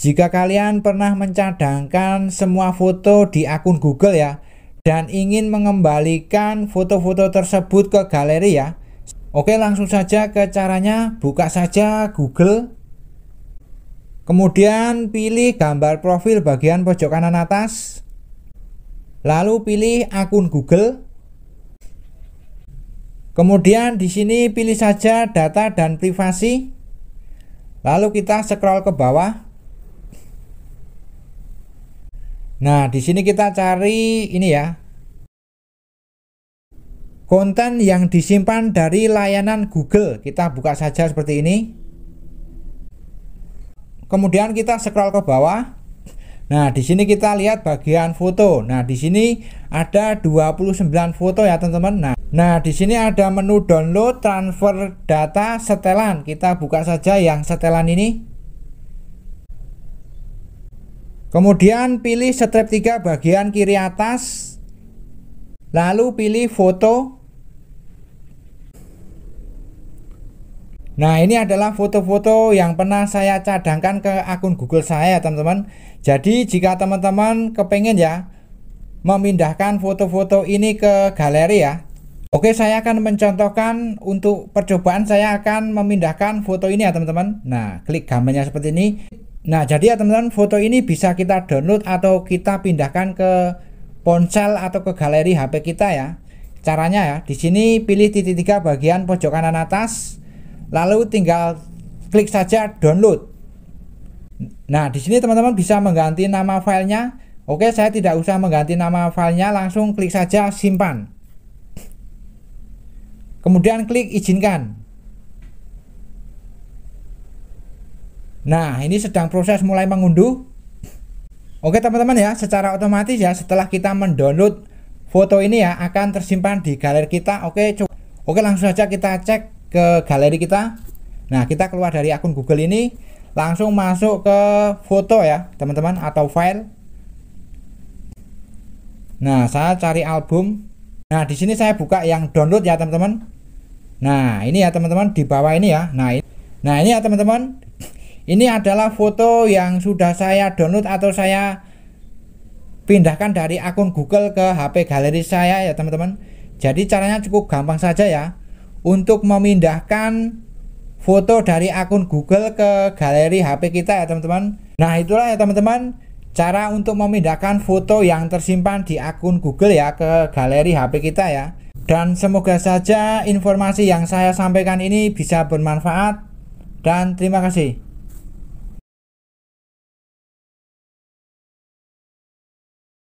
Jika kalian pernah mencadangkan semua foto di akun Google ya dan ingin mengembalikan foto-foto tersebut ke galeri ya. Oke, langsung saja ke caranya. Buka saja Google. Kemudian pilih gambar profil bagian pojok kanan atas. Lalu pilih akun Google. Kemudian di sini pilih saja data dan privasi. Lalu kita scroll ke bawah. Nah, di sini kita cari ini ya. Konten yang disimpan dari layanan Google. Kita buka saja seperti ini. Kemudian kita scroll ke bawah. Nah, di sini kita lihat bagian foto. Nah, di sini ada 29 foto ya, teman-teman. Nah, nah di sini ada menu download, transfer data, setelan. Kita buka saja yang setelan ini. Kemudian pilih strip 3 bagian kiri atas. Lalu pilih foto. Nah, ini adalah foto-foto yang pernah saya cadangkan ke akun Google saya, teman-teman. Jadi, jika teman-teman kepengen ya memindahkan foto-foto ini ke galeri ya. Oke, saya akan mencontohkan untuk percobaan saya akan memindahkan foto ini ya, teman-teman. Nah, klik gambarnya seperti ini. Nah, jadi ya teman-teman, foto ini bisa kita download atau kita pindahkan ke ponsel atau ke galeri HP kita ya. Caranya ya, di sini pilih titik tiga bagian pojok kanan atas, lalu tinggal klik saja download. Nah, di sini teman-teman bisa mengganti nama filenya. Oke, saya tidak usah mengganti nama filenya, langsung klik saja simpan. Kemudian klik izinkan. Nah, ini sedang proses mulai mengunduh. Oke, teman-teman ya, secara otomatis ya setelah kita mendownload foto ini ya akan tersimpan di galeri kita. Oke, coba. Oke, langsung saja kita cek ke galeri kita. Nah, kita keluar dari akun Google ini, langsung masuk ke foto ya, teman-teman atau file. Nah, saya cari album. Nah, di sini saya buka yang download ya, teman-teman. Nah, ini ya teman-teman di bawah ini ya. Nah, ini, nah ini ya teman-teman ini adalah foto yang sudah saya download atau saya pindahkan dari akun Google ke HP galeri saya ya teman-teman. Jadi caranya cukup gampang saja ya. Untuk memindahkan foto dari akun Google ke galeri HP kita ya teman-teman. Nah itulah ya teman-teman cara untuk memindahkan foto yang tersimpan di akun Google ya ke galeri HP kita ya. Dan semoga saja informasi yang saya sampaikan ini bisa bermanfaat dan terima kasih.